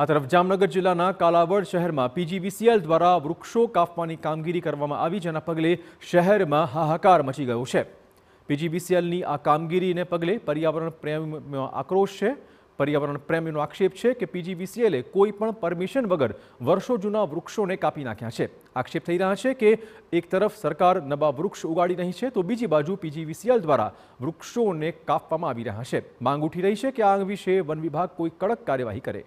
આ તરફ જામનગર જિલ્લાના કાલાવડ શહેરમાં પીજીવીસીએલ દ્વારા વૃક્ષો કાપવાની કામગીરી કરવામાં આવી જેના પગલે શહેરમાં હાહાકાર મચી ગયો છે પીજીવીસીએલની આ કામગીરીને પગલે પર્યાવરણ પ્રેમીમાં આક્રોશ છે પર્યાવરણ પ્રેમીનો આક્ષેપ છે કે પીજીવીસીએલે કોઈ પણ પરમિશન વગર વર્ષો જૂના વૃક્ષોને કાપી નાખ્યા છે આક્ષેપ થઈ રહ્યા છે કે એક તરફ સરકાર નવા વૃક્ષ ઉગાડી રહી છે તો બીજી બાજુ પીજીવીસીએલ દ્વારા વૃક્ષોને કાપવામાં આવી રહ્યા છે માંગ ઉઠી રહી છે કે આ વિશે વન વિભાગ કોઈ કડક કાર્યવાહી કરે